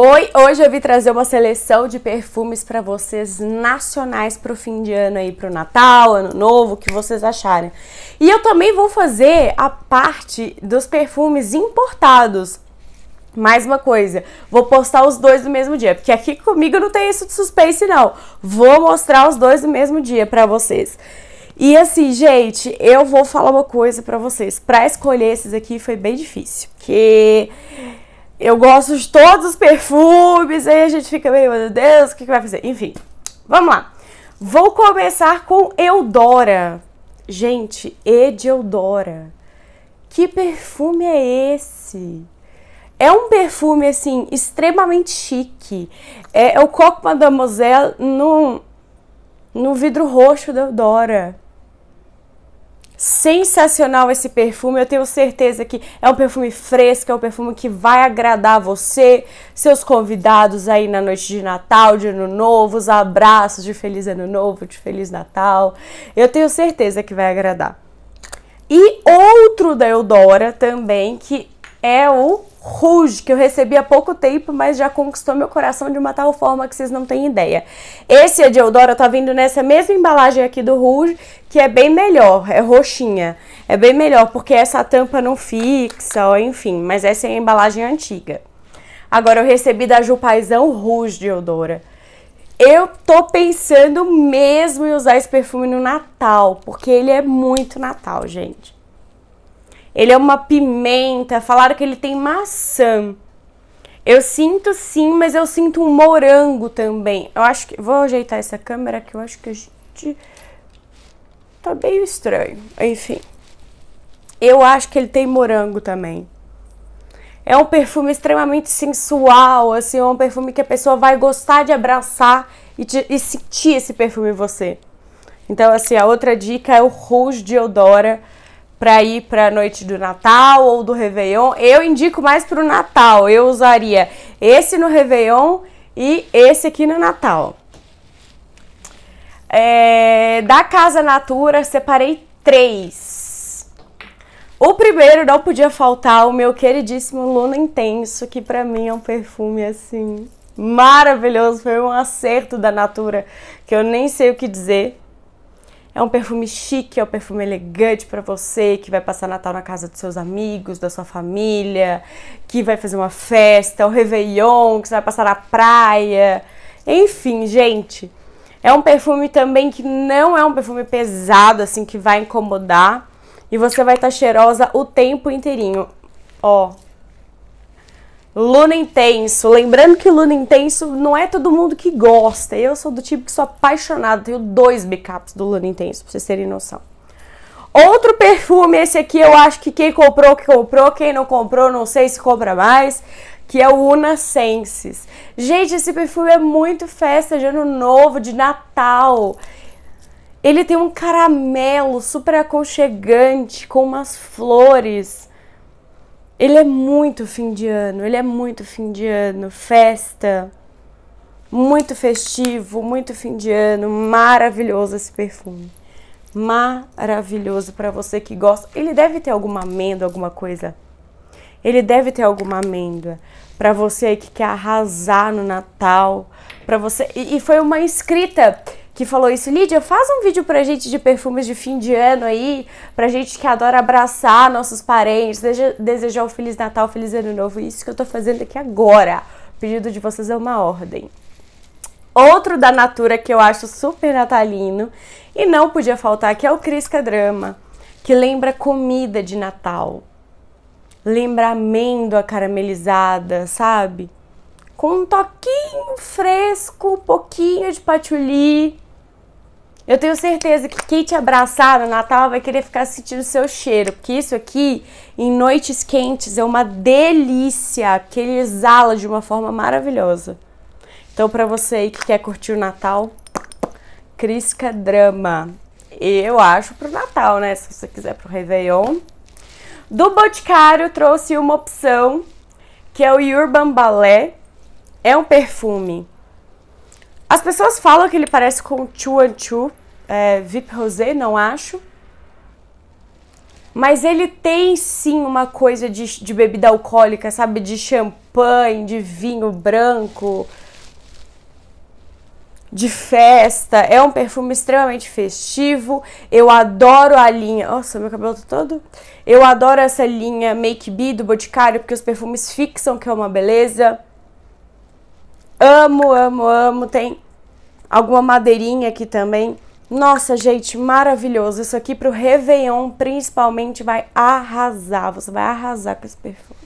Oi, hoje eu vim trazer uma seleção de perfumes para vocês nacionais pro fim de ano aí, pro Natal, Ano Novo, o que vocês acharem. E eu também vou fazer a parte dos perfumes importados. Mais uma coisa, vou postar os dois no mesmo dia, porque aqui comigo não tem isso de suspense não. Vou mostrar os dois no mesmo dia para vocês. E assim, gente, eu vou falar uma coisa para vocês. Para escolher esses aqui foi bem difícil, porque... Eu gosto de todos os perfumes, aí a gente fica meio, meu Deus, o que, que vai fazer? Enfim, vamos lá. Vou começar com Eudora. Gente, E de Eudora. Que perfume é esse? É um perfume, assim, extremamente chique. É, é o Coco Mademoiselle no, no vidro roxo da Eudora. Sensacional esse perfume, eu tenho certeza que é um perfume fresco, é um perfume que vai agradar você, seus convidados aí na noite de Natal, de Ano Novo, os abraços de Feliz Ano Novo, de Feliz Natal. Eu tenho certeza que vai agradar. E outro da Eudora também, que é o Rouge, que eu recebi há pouco tempo, mas já conquistou meu coração de uma tal forma que vocês não têm ideia. Esse é de Eudora, tá vindo nessa mesma embalagem aqui do Rouge, que é bem melhor, é roxinha. É bem melhor, porque essa tampa não fixa, ó, enfim, mas essa é a embalagem antiga. Agora eu recebi da Ju Paizão Rouge de Eudora. Eu tô pensando mesmo em usar esse perfume no Natal, porque ele é muito Natal, gente ele é uma pimenta, falaram que ele tem maçã. Eu sinto sim, mas eu sinto um morango também. Eu acho que. Vou ajeitar essa câmera que eu acho que a gente. Tá meio estranho. Enfim. Eu acho que ele tem morango também. É um perfume extremamente sensual, assim, é um perfume que a pessoa vai gostar de abraçar e, te, e sentir esse perfume em você. Então, assim, a outra dica é o Rouge de Eudora para ir para a noite do Natal ou do Réveillon. Eu indico mais para o Natal. Eu usaria esse no Réveillon e esse aqui no Natal. É, da Casa Natura, separei três. O primeiro não podia faltar, o meu queridíssimo Luna Intenso, que para mim é um perfume assim maravilhoso. Foi um acerto da Natura que eu nem sei o que dizer. É um perfume chique, é um perfume elegante para você que vai passar Natal na casa dos seus amigos, da sua família, que vai fazer uma festa, o Réveillon, que você vai passar na praia. Enfim, gente, é um perfume também que não é um perfume pesado, assim, que vai incomodar. E você vai estar tá cheirosa o tempo inteirinho. Ó, Luna Intenso. Lembrando que Luna Intenso não é todo mundo que gosta. Eu sou do tipo que sou apaixonado. Tenho dois backups do Luna Intenso, pra vocês terem noção. Outro perfume, esse aqui eu acho que quem comprou, que comprou. Quem não comprou, não sei se compra mais. Que é o Una Senses. Gente, esse perfume é muito festa de ano novo, de Natal. Ele tem um caramelo super aconchegante com umas flores. Ele é muito fim de ano, ele é muito fim de ano, festa, muito festivo, muito fim de ano, maravilhoso esse perfume. Maravilhoso para você que gosta. Ele deve ter alguma amêndoa, alguma coisa. Ele deve ter alguma amêndoa para você aí que quer arrasar no Natal, para você. E, e foi uma escrita que falou isso, Lídia, faz um vídeo pra gente de perfumes de fim de ano aí, pra gente que adora abraçar nossos parentes, desejar um Feliz Natal, Feliz Ano Novo, isso que eu tô fazendo aqui agora. O pedido de vocês é uma ordem. Outro da Natura que eu acho super natalino e não podia faltar, que é o Crisca Drama, que lembra comida de Natal. Lembra amêndoa caramelizada, sabe? Com um toquinho fresco, um pouquinho de patchouli, eu tenho certeza que quem te abraçar no Natal vai querer ficar sentindo o seu cheiro, porque isso aqui, em noites quentes, é uma delícia, que ele exala de uma forma maravilhosa. Então, para você aí que quer curtir o Natal, Crisca Drama. Eu acho pro Natal, né? Se você quiser pro Réveillon. Do Boticário trouxe uma opção, que é o Urban Ballet. É um perfume. As pessoas falam que ele parece com Chu Chu, é, Vip Rosé, não acho. Mas ele tem sim uma coisa de, de bebida alcoólica, sabe? De champanhe, de vinho branco, de festa. É um perfume extremamente festivo. Eu adoro a linha. Nossa, meu cabelo tá todo. Eu adoro essa linha Make Be do Boticário, porque os perfumes fixam, que é uma beleza. Amo, amo, amo. Tem alguma madeirinha aqui também. Nossa, gente, maravilhoso. Isso aqui pro Réveillon, principalmente, vai arrasar. Você vai arrasar com esse perfume.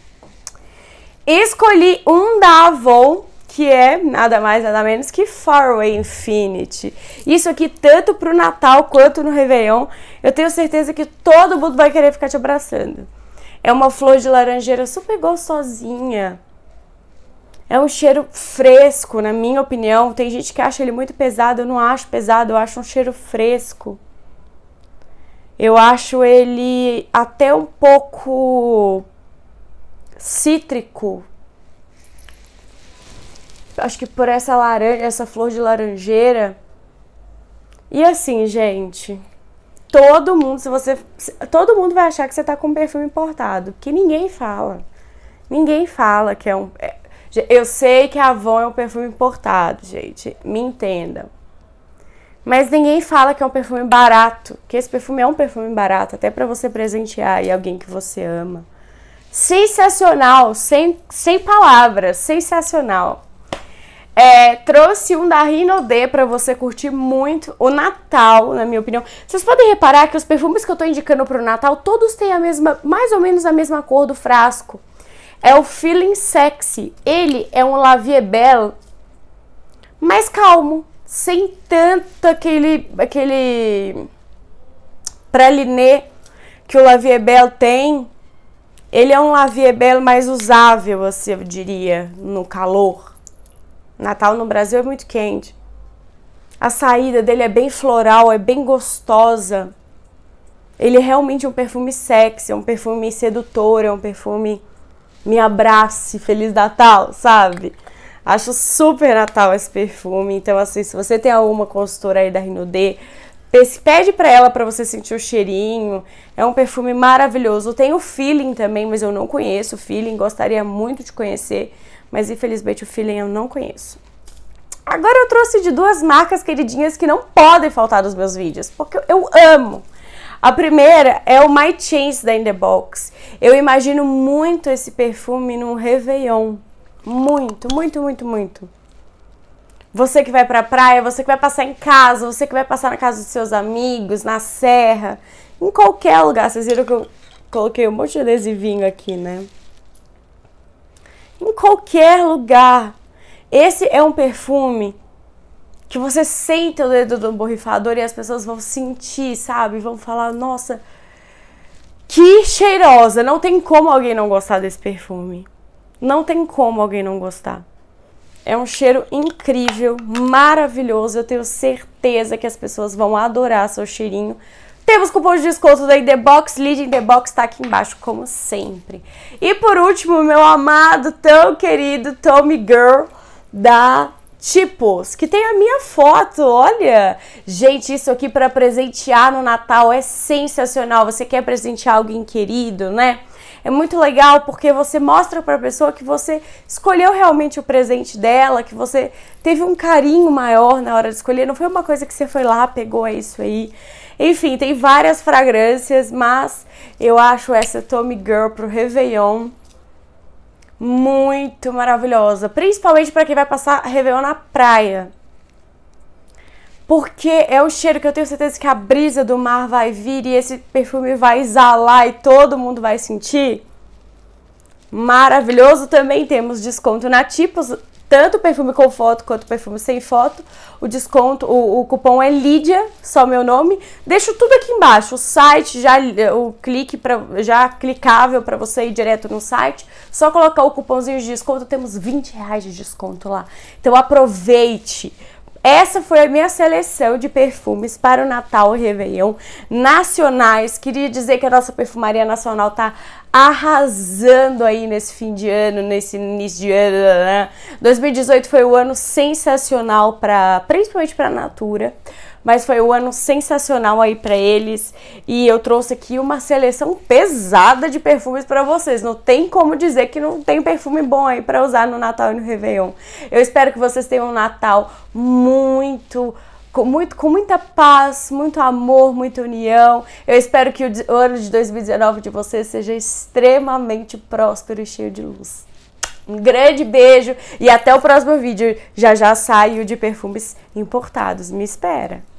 Escolhi um da Avon, que é nada mais, nada menos que Faraway Infinity. Isso aqui tanto pro Natal quanto no Réveillon. Eu tenho certeza que todo mundo vai querer ficar te abraçando. É uma flor de laranjeira super gostosinha. É um cheiro fresco, na minha opinião. Tem gente que acha ele muito pesado, eu não acho pesado, eu acho um cheiro fresco. Eu acho ele até um pouco cítrico. Acho que por essa laranja, essa flor de laranjeira. E assim, gente, todo mundo, se você, todo mundo vai achar que você tá com um perfume importado, Que ninguém fala. Ninguém fala que é um é, eu sei que a Avon é um perfume importado, gente. Me entenda. Mas ninguém fala que é um perfume barato, que esse perfume é um perfume barato, até para você presentear aí alguém que você ama. Sensacional, sem, sem palavras, sensacional. É, trouxe um da D para você curtir muito o Natal, na minha opinião. Vocês podem reparar que os perfumes que eu tô indicando pro Natal, todos têm a mesma, mais ou menos a mesma cor do frasco. É o feeling sexy. Ele é um Laviebel Belle mais calmo, sem tanto aquele aquele preliné que o Laviebel Belle tem. Ele é um Laviebel Belle mais usável, assim, eu diria, no calor. Natal no Brasil é muito quente. A saída dele é bem floral, é bem gostosa. Ele é realmente um perfume sexy, é um perfume sedutor, é um perfume me abrace, Feliz Natal, sabe? Acho super Natal esse perfume. Então, assim, se você tem alguma consultora aí da Rinodê, pede para ela para você sentir o cheirinho. É um perfume maravilhoso. Tem o feeling também, mas eu não conheço o feeling. Gostaria muito de conhecer, mas infelizmente o feeling eu não conheço. Agora eu trouxe de duas marcas queridinhas que não podem faltar nos meus vídeos, porque eu amo. A primeira é o My Chance da In The Box. Eu imagino muito esse perfume num Réveillon. Muito, muito, muito, muito. Você que vai pra praia, você que vai passar em casa, você que vai passar na casa dos seus amigos, na serra, em qualquer lugar. Vocês viram que eu coloquei um monte de adesivinho aqui, né? Em qualquer lugar. Esse é um perfume que você senta o dedo do borrifador e as pessoas vão sentir, sabe? Vão falar, nossa, que cheirosa! Não tem como alguém não gostar desse perfume. Não tem como alguém não gostar. É um cheiro incrível, maravilhoso. Eu tenho certeza que as pessoas vão adorar seu cheirinho. Temos cupom de desconto da Idebox, lead Box tá aqui embaixo, como sempre. E por último, meu amado, tão querido Tommy Girl da tipos que tem a minha foto, olha! Gente, isso aqui para presentear no Natal é sensacional. Você quer presentear alguém querido, né? É muito legal porque você mostra para a pessoa que você escolheu realmente o presente dela, que você teve um carinho maior na hora de escolher, não foi uma coisa que você foi lá, pegou é isso aí. Enfim, tem várias fragrâncias, mas eu acho essa Tommy Girl pro Réveillon muito maravilhosa, principalmente para quem vai passar Réveillon na praia. Porque é o cheiro que eu tenho certeza que a brisa do mar vai vir e esse perfume vai exalar e todo mundo vai sentir. Maravilhoso, também temos desconto na Tipos, tanto perfume com foto quanto perfume sem foto. O desconto, o, o cupom é Lídia, só meu nome. Deixo tudo aqui embaixo, o site já eh, o clique para já clicável para você ir direto no site. Só colocar o cupomzinho de desconto, temos 20 reais de desconto lá. Então aproveite. Essa foi a minha seleção de perfumes para o Natal e Réveillon nacionais. Queria dizer que a nossa perfumaria nacional tá arrasando aí nesse fim de ano, nesse início de ano. Né? 2018 né, né. foi um ano sensacional para, principalmente para a Natura mas foi um ano sensacional aí para eles e eu trouxe aqui uma seleção pesada de perfumes para vocês. Não tem como dizer que não tem perfume bom aí para usar no Natal e no Réveillon. Eu espero que vocês tenham um Natal muito com, muito, com muita paz, muito amor, muita união. Eu espero que o ano de 2019 de vocês seja extremamente próspero e cheio de luz. Um grande beijo e até o próximo vídeo. Já já saio de perfumes importados. Me espera!